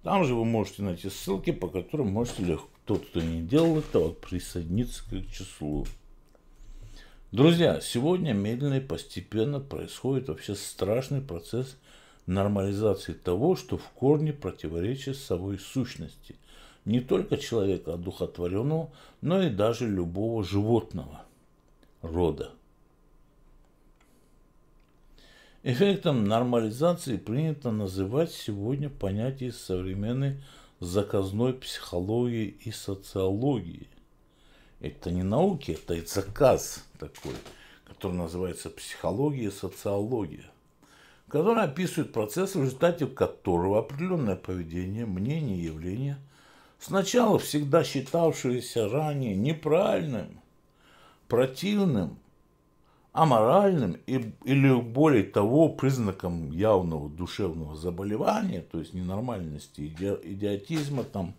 Там же вы можете найти ссылки, по которым можете легко, кто-то не делал этого, присоединиться к их числу. Друзья, сегодня медленно и постепенно происходит вообще страшный процесс нормализации того, что в корне противоречит самой сущности – не только человека одухотворенного, но и даже любого животного рода. Эффектом нормализации принято называть сегодня понятие современной заказной психологии и социологии. Это не науки, это и заказ такой, который называется психология и социология, который описывает процесс, в результате которого определенное поведение, мнение, явление, сначала всегда считавшееся ранее неправильным, противным, аморальным и, или более того признаком явного душевного заболевания, то есть ненормальности, иди, идиотизма, там,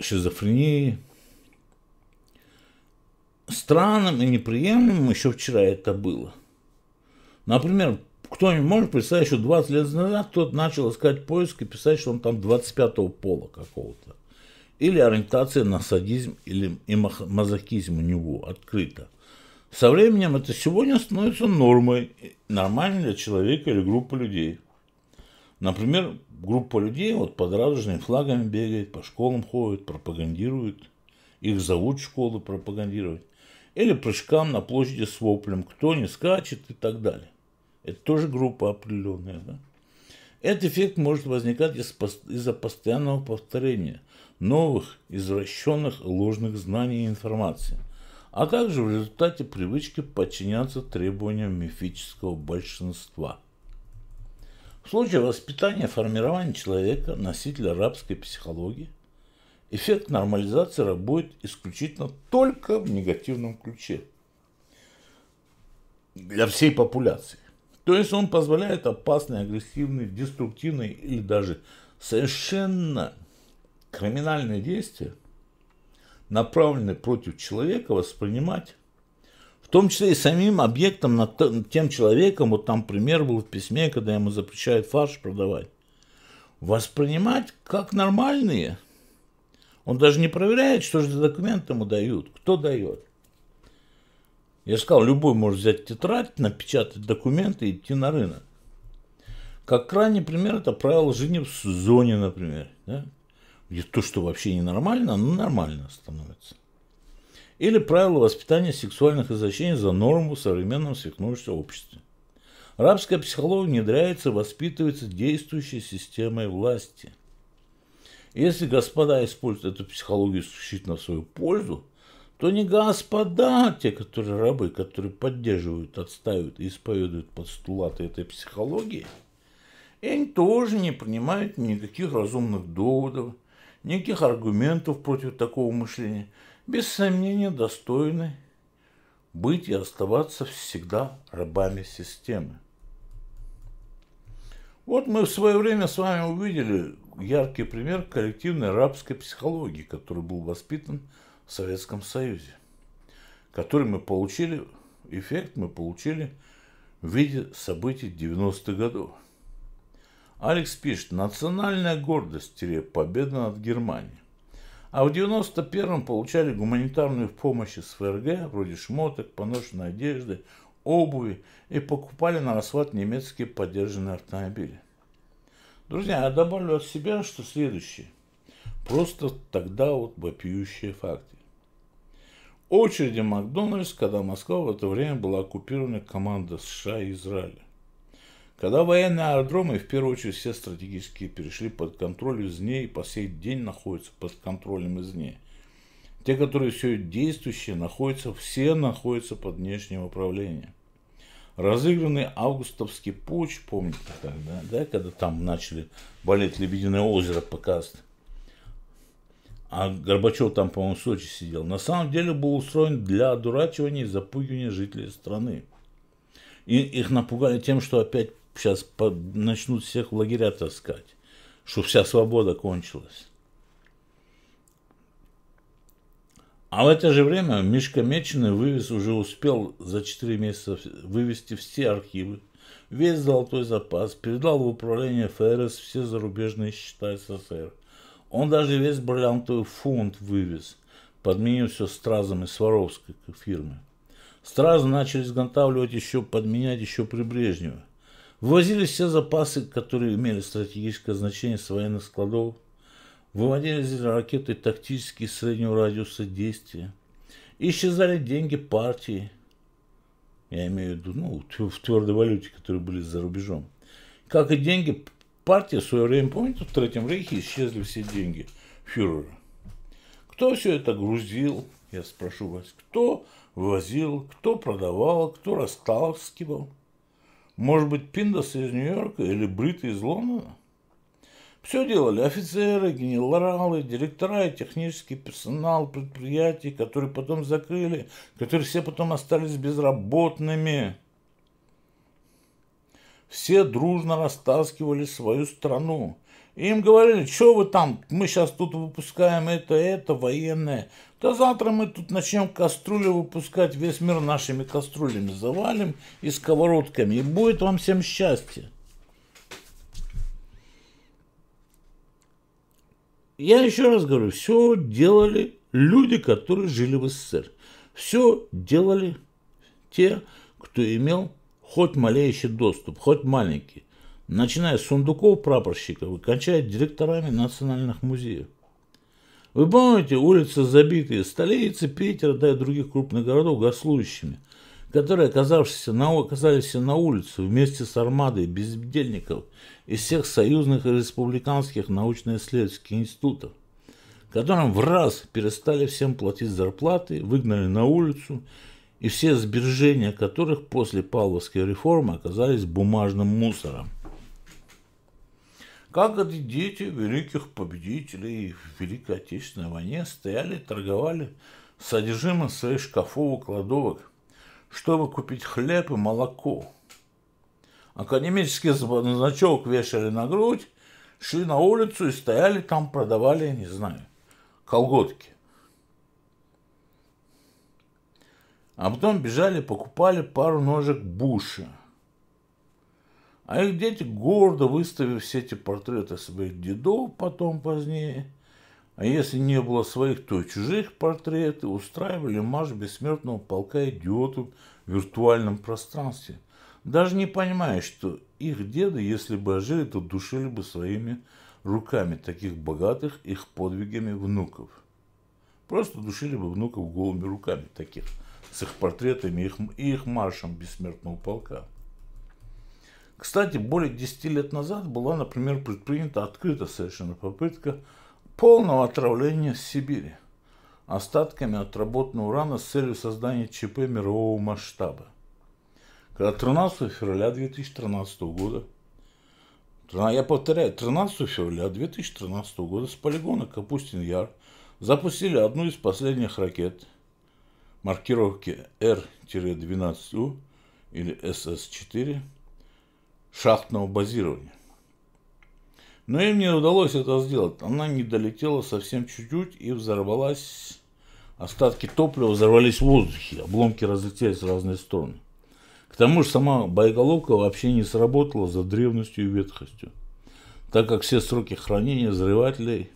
шизофрении. Странным и неприемлемым еще вчера это было. Например, кто-нибудь может представить, что 20 лет назад кто-то начал искать поиск и писать, что он там 25-го пола какого-то или ориентация на садизм или и мазохизм у него открыта. Со временем это сегодня становится нормой, нормальной для человека или группы людей. Например, группа людей вот под радужными флагами бегает, по школам ходит, пропагандирует. Их зовут в школы пропагандировать. Или прыжкам на площади с воплем «Кто не скачет» и так далее. Это тоже группа определенная. Да? Этот эффект может возникать из-за постоянного повторения – новых, извращенных, ложных знаний и информации, а также в результате привычки подчиняться требованиям мифического большинства. В случае воспитания и формирования человека, носителя арабской психологии, эффект нормализации работает исключительно только в негативном ключе для всей популяции. То есть он позволяет опасной, агрессивной, деструктивной или даже совершенно криминальные действия, направленные против человека, воспринимать, в том числе и самим объектом, над тем человеком, вот там пример был в письме, когда ему запрещают фарш продавать, воспринимать как нормальные. Он даже не проверяет, что же за документ ему дают, кто дает. Я сказал, любой может взять тетрадь, напечатать документы и идти на рынок. Как крайний пример, это правило жизни в зоне, например. Да? то, что вообще ненормально, оно нормально становится. Или правила воспитания сексуальных извращений за норму в современном свихнувшемся обществе. Рабская психология внедряется, воспитывается действующей системой власти. Если господа используют эту психологию исключительно в свою пользу, то не господа, а те, которые рабы, которые поддерживают, отстаивают и исповедуют постулаты этой психологии, и они тоже не принимают никаких разумных доводов, никаких аргументов против такого мышления, без сомнения достойны быть и оставаться всегда рабами системы. Вот мы в свое время с вами увидели яркий пример коллективной рабской психологии, который был воспитан в Советском Союзе, который мы получили, эффект мы получили в виде событий 90-х годов. Алекс пишет, национальная гордость, победа над Германией. А в 91-м получали гуманитарную помощь из ФРГ, вроде шмоток, поношенной одежды, обуви, и покупали на расхват немецкие поддержанные автомобили. Друзья, я добавлю от себя, что следующее. Просто тогда вот вопиющие факты. Очереди Макдональдс, когда Москва в это время была оккупирована командой США и Израиля. Когда военные аэродромы, в первую очередь все стратегические, перешли под контроль извне и по сей день находятся под контролем извне. Те, которые все действующие, находятся, все находятся под внешним управлением. Разыгранный августовский путь, помните тогда, да, когда там начали болеть Лебединое озеро показывать. А Горбачев там, по-моему, в Сочи сидел. На самом деле был устроен для одурачивания и запугивания жителей страны. И их напугали тем, что опять сейчас под, начнут всех в лагеря таскать, что вся свобода кончилась. А в это же время Мишка Меченый вывез, уже успел за 4 месяца вывести все архивы, весь золотой запас, передал в управление ФРС все зарубежные счета СССР. Он даже весь бриллиантовый фунт вывез, подменив все Стразом и Сваровской фирмы. Стразы начали изготавливать еще, подменять еще при Брежневе. Вывозились все запасы, которые имели стратегическое значение с военных складов. Выводились ракеты тактические среднего радиуса действия. исчезали деньги партии. Я имею в виду, ну, в твердой валюте, которые были за рубежом. Как и деньги, партии. в свое время, помните, в Третьем Рейхе исчезли все деньги фюрера. Кто все это грузил, я спрошу вас, кто вывозил? кто продавал, кто расталкивал? Может быть, Пиндас из Нью-Йорка или Бриты из Лондона? Все делали офицеры, генералы, директора и технический персонал предприятий, которые потом закрыли, которые все потом остались безработными. Все дружно растаскивали свою страну. Им говорили, что вы там, мы сейчас тут выпускаем это, это, военное. Да завтра мы тут начнем кастрюли выпускать, весь мир нашими кастрюлями завалим и сковородками. И будет вам всем счастье. Я еще раз говорю, все делали люди, которые жили в СССР. Все делали те, кто имел хоть малейший доступ, хоть маленький начиная с сундуков-прапорщиков и кончая директорами национальных музеев. Вы помните, улицы забитые столицы Питера, да и других крупных городов гослующими, которые, оказавшиеся на, оказались на улице вместе с армадой бездельников из всех союзных и республиканских научно-исследовательских институтов, которым в раз перестали всем платить зарплаты, выгнали на улицу, и все сбережения которых после Павловской реформы оказались бумажным мусором. Как эти дети великих победителей в Великой Отечественной войне стояли и торговали содержимым своих шкафов и кладовок, чтобы купить хлеб и молоко. Академический значок вешали на грудь, шли на улицу и стояли там, продавали, не знаю, колготки. А потом бежали, покупали пару ножек Буша – а их дети, гордо выставив все эти портреты своих дедов потом, позднее, а если не было своих, то и чужих портреты, устраивали марш бессмертного полка идиотов в виртуальном пространстве, даже не понимая, что их деды, если бы ожили, то душили бы своими руками таких богатых их подвигами внуков. Просто душили бы внуков голыми руками таких, с их портретами и их, и их маршем бессмертного полка. Кстати, более 10 лет назад была, например, предпринята открыта совершенно попытка полного отравления Сибири остатками отработанного урана с целью создания ЧП мирового масштаба. Когда 13 февраля 2013 года, я повторяю, 13 февраля 2013 года с полигона Капустин-Яр запустили одну из последних ракет маркировки R-12U или SS-4 шахтного базирования. Но им не удалось это сделать. Она не долетела совсем чуть-чуть и взорвалась. Остатки топлива взорвались в воздухе. Обломки разлетелись в разные стороны. К тому же сама боеголовка вообще не сработала за древностью и ветхостью, так как все сроки хранения взрывателей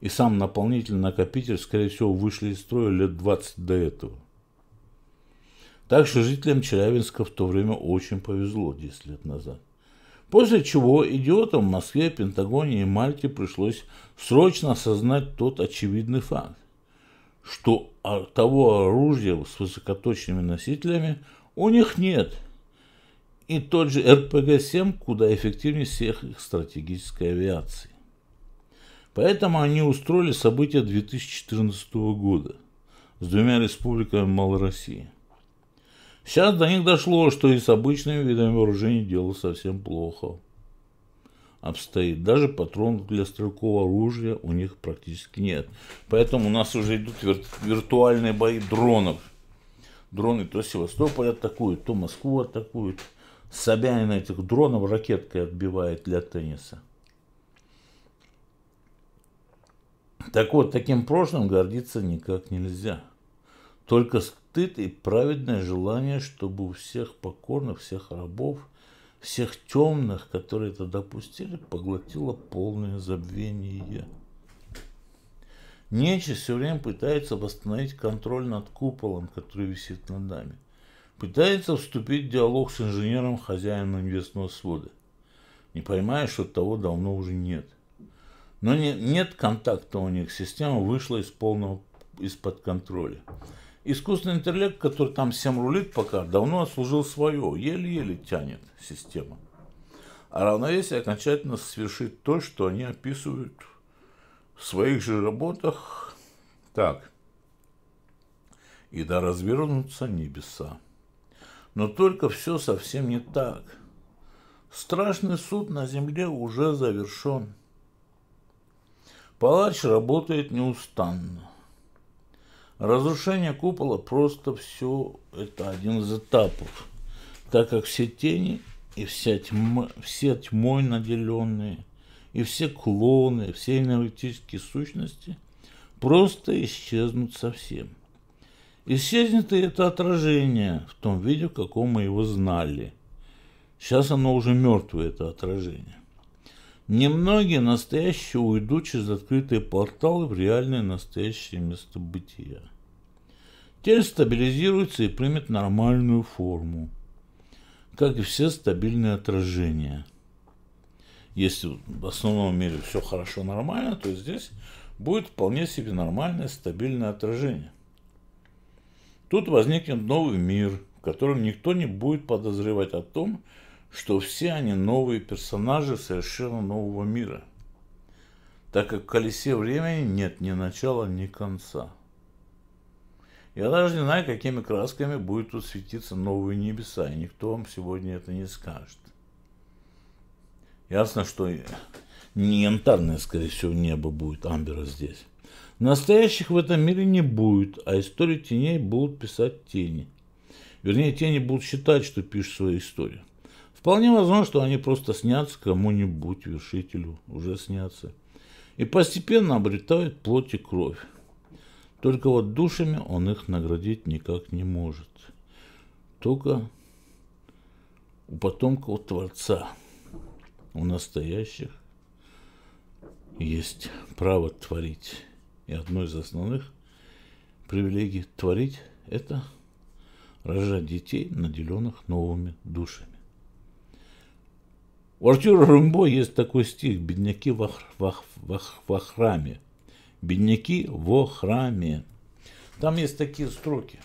и сам наполнительный накопитель, скорее всего, вышли из строя лет 20 до этого. Так что жителям Челябинска в то время очень повезло 10 лет назад. После чего идиотам в Москве, Пентагоне и Мальте пришлось срочно осознать тот очевидный факт, что того оружия с высокоточными носителями у них нет. И тот же РПГ-7 куда эффективнее всех их стратегической авиации. Поэтому они устроили события 2014 года с двумя республиками Малороссии – Сейчас до них дошло, что и с обычными видами вооружения дело совсем плохо обстоит. Даже патронов для стрелкового оружия у них практически нет. Поэтому у нас уже идут виртуальные бои дронов. Дроны то Севастополь атакуют, то Москву атакуют. Собянин этих дронов ракеткой отбивает для тенниса. Так вот, таким прошлым гордиться никак нельзя. Только стыд и праведное желание, чтобы у всех покорных, всех рабов, всех темных, которые это допустили, поглотило полное забвение. Нечи все время пытается восстановить контроль над куполом, который висит над нами. Пытается вступить в диалог с инженером, хозяином небесного свода, не понимая, что того давно уже нет. Но не, нет контакта у них, система вышла из полного из-под контроля. Искусственный интеллект, который там всем рулит пока, давно отслужил свое, еле-еле тянет система. А равновесие окончательно свершит то, что они описывают в своих же работах так. И да развернутся небеса. Но только все совсем не так. Страшный суд на земле уже завершен. Палач работает неустанно. Разрушение купола просто все это один из этапов, так как все тени и вся тьма, все тьмой наделенные, и все клоны, все энергетические сущности просто исчезнут совсем. Исчезнет и это отражение в том виде, в каком мы его знали. Сейчас оно уже мертвое, это отражение. Немногие настоящие уйдут через открытые порталы в реальное настоящее место бытия. Тель стабилизируется и примет нормальную форму, как и все стабильные отражения. Если в основном мире все хорошо, нормально, то здесь будет вполне себе нормальное стабильное отражение. Тут возникнет новый мир, в котором никто не будет подозревать о том, что все они новые персонажи совершенно нового мира, так как в колесе времени нет ни начала, ни конца – я даже не знаю, какими красками будет тут светиться новые небеса, и никто вам сегодня это не скажет. Ясно, что не янтарное, скорее всего, небо будет амбера здесь. Настоящих в этом мире не будет, а историю теней будут писать тени. Вернее, тени будут считать, что пишут свою историю. Вполне возможно, что они просто снятся кому-нибудь, вершителю, уже снятся. И постепенно обретают плоть и кровь. Только вот душами он их наградить никак не может. Только у потомков Творца, у настоящих, есть право творить. И одно из основных привилегий творить – это рожать детей, наделенных новыми душами. У Артюра Румбо есть такой стих «Бедняки в, ах, в, в, в храме» бедняки во храме. Там есть такие строки.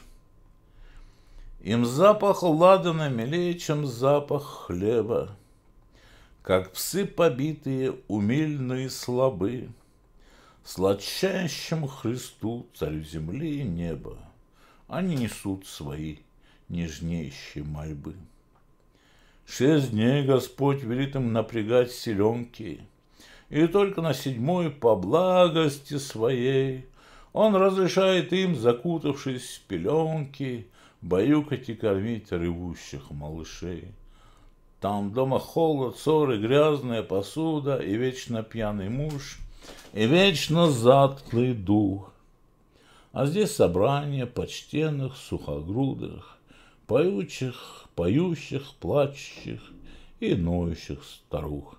Им запах ладана милее, чем запах хлеба, Как псы побитые, умильные слабы, Сладчайшему Христу, царю земли и неба, Они несут свои нежнейшие мольбы. Шесть дней Господь велит им напрягать селенки — и только на седьмой по благости своей он разрешает им, закутавшись в пеленки, баюкать и кормить ревущих малышей. Там дома холод, ссоры, грязная посуда и вечно пьяный муж, и вечно затклый дух. А здесь собрание почтенных, сухогрудых, поющих, поющих, плачущих и ноющих старух.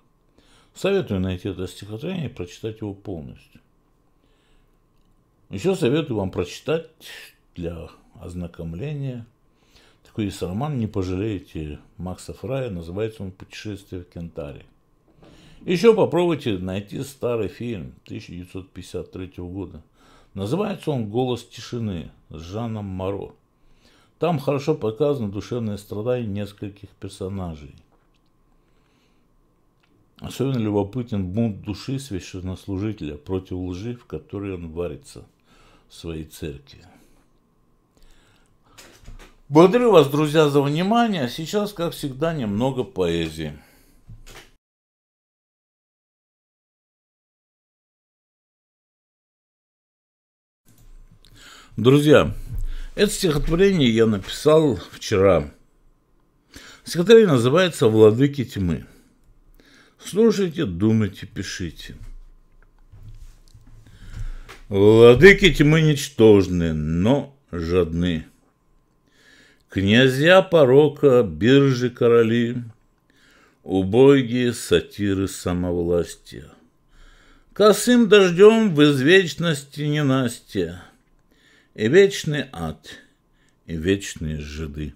Советую найти это стихотворение и прочитать его полностью. Еще советую вам прочитать для ознакомления такой есть роман «Не пожалеете» Макса Фрая, называется он «Путешествие в Кентаре». Еще попробуйте найти старый фильм 1953 года. Называется он «Голос тишины» с Жаном Моро. Там хорошо показаны душевные страдания нескольких персонажей – Особенно любопытен бунт души священнослужителя против лжи, в которой он варится в своей церкви. Благодарю вас, друзья, за внимание. Сейчас, как всегда, немного поэзии. Друзья, это стихотворение я написал вчера. Стихотворение называется «Владыки тьмы». Слушайте, думайте, пишите. Владыки тьмы ничтожны, но жадны. Князья порока, биржи короли, Убогие сатиры самовластия. Косым дождем в извечности ненастья, И вечный ад, и вечные жиды.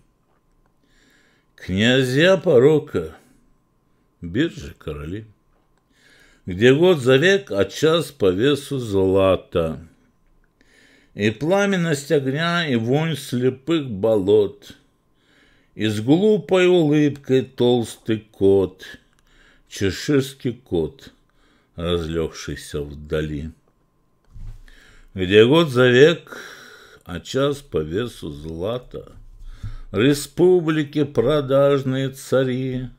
Князья порока — биржи короли, где год за век, а час по весу золота, и пламенность огня, и вонь слепых болот, и с глупой улыбкой толстый кот, чеширский кот, разлегшийся вдали, где год за век, а час по весу злата, республики продажные цари —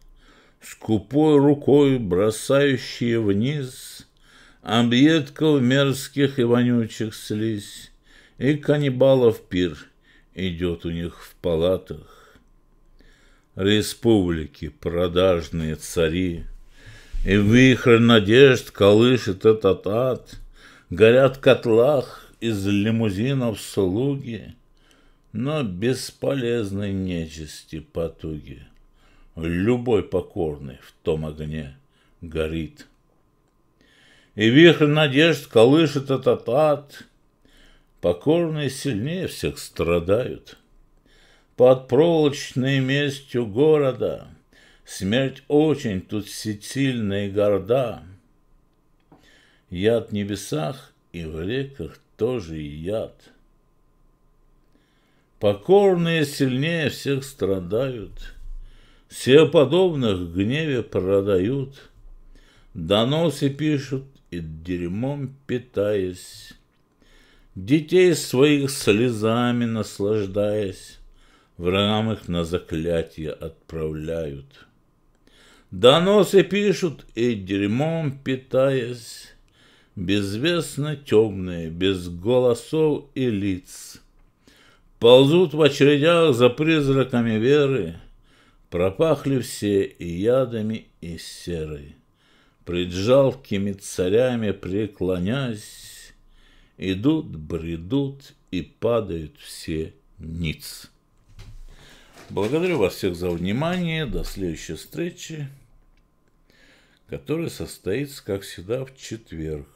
скупой рукой бросающие вниз объедков мерзких и вонючих слизь, и каннибалов пир идет у них в палатах. Республики продажные цари, и вихрь надежд колышет этот ад, горят в котлах из лимузинов слуги, но бесполезной нечисти потуги любой покорный в том огне горит. И вихрь надежд колышет этот ад, покорные сильнее всех страдают. Под проволочной местью города смерть очень тут всесильна и горда. Яд в небесах и в реках тоже яд. Покорные сильнее всех страдают — все подобных в гневе продают, доносы пишут и дерьмом питаясь, детей своих слезами наслаждаясь, врагам их на заклятие отправляют. Доносы пишут и дерьмом питаясь, безвестно темные, без голосов и лиц. Ползут в очередях за призраками веры, Пропахли все и ядами, и серой. Пред жалкими царями преклонясь, Идут, бредут и падают все ниц. Благодарю вас всех за внимание. До следующей встречи, которая состоится, как всегда, в четверг.